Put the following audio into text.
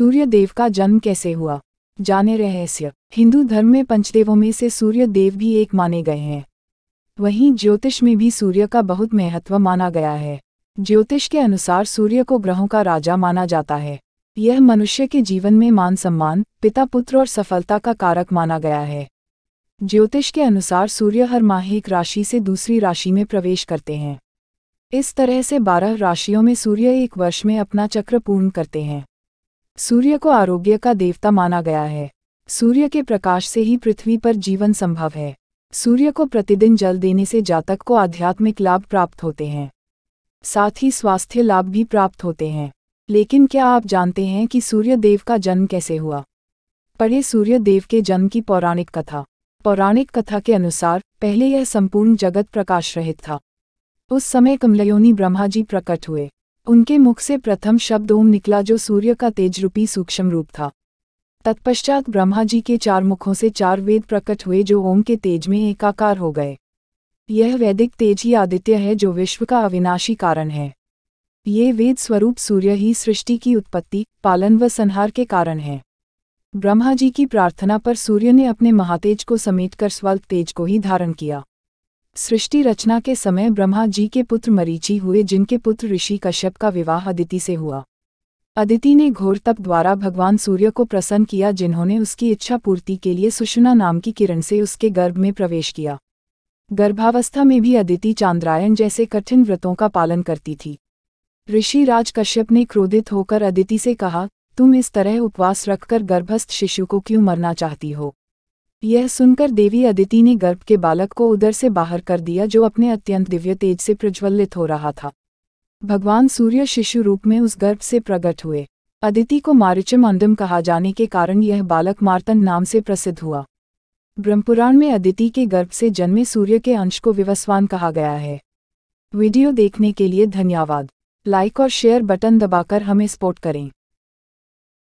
सूर्य देव का जन्म कैसे हुआ जाने रहस्य हिंदू धर्म में पंचदेवों में से सूर्य देव भी एक माने गए हैं वहीं ज्योतिष में भी सूर्य का बहुत महत्व माना गया है ज्योतिष के अनुसार सूर्य को ग्रहों का राजा माना जाता है यह मनुष्य के जीवन में मान सम्मान पिता पुत्र और सफलता का कारक माना गया है ज्योतिष के अनुसार सूर्य हर माह एक राशि से दूसरी राशि में प्रवेश करते हैं इस तरह से बारह राशियों में सूर्य एक वर्ष में अपना चक्र पूर्ण करते हैं सूर्य को आरोग्य का देवता माना गया है सूर्य के प्रकाश से ही पृथ्वी पर जीवन संभव है सूर्य को प्रतिदिन जल देने से जातक को आध्यात्मिक लाभ प्राप्त होते हैं साथ ही स्वास्थ्य लाभ भी प्राप्त होते हैं लेकिन क्या आप जानते हैं कि सूर्य देव का जन्म कैसे हुआ पढ़े सूर्य देव के जन्म की पौराणिक कथा पौराणिक कथा के अनुसार पहले यह संपूर्ण जगत प्रकाश रहित था उस समय कमलयोनी ब्रह्मा जी प्रकट हुए उनके मुख से प्रथम शब्द ओम निकला जो सूर्य का तेजरूपी सूक्ष्म रूप था तत्पश्चात ब्रह्मा जी के चार मुखों से चार वेद प्रकट हुए जो ओम के तेज में एकाकार हो गए यह वैदिक तेज ही आदित्य है जो विश्व का अविनाशी कारण है ये वेद स्वरूप सूर्य ही सृष्टि की उत्पत्ति पालन व संहार के कारण है ब्रह्मा जी की प्रार्थना पर सूर्य ने अपने महातेज को समेटकर स्वल्प तेज को ही धारण किया सृष्टि रचना के समय ब्रह्मा जी के पुत्र मरीचि हुए जिनके पुत्र ऋषि कश्यप का विवाह अदिति से हुआ अदिति ने घोर तप द्वारा भगवान सूर्य को प्रसन्न किया जिन्होंने उसकी इच्छा पूर्ति के लिए सुषुना नाम की किरण से उसके गर्भ में प्रवेश किया गर्भावस्था में भी अदिति चांद्रायण जैसे कठिन व्रतों का पालन करती थी ऋषि राज कश्यप ने क्रोधित होकर अदिति से कहा तुम इस तरह उपवास रखकर गर्भस्थ शिशु को क्यों मरना चाहती हो यह सुनकर देवी अदिति ने गर्भ के बालक को उधर से बाहर कर दिया जो अपने अत्यंत दिव्य तेज से प्रज्वलित हो रहा था भगवान सूर्य शिशु रूप में उस गर्भ से प्रकट हुए अदिति को मारिचम अंडम कहा जाने के कारण यह बालक मार्तन नाम से प्रसिद्ध हुआ ब्रह्मपुराण में अदिति के गर्भ से जन्मे सूर्य के अंश को विवस्वान कहा गया है वीडियो देखने के लिए धन्यवाद लाइक और शेयर बटन दबाकर हमें सपोर्ट करें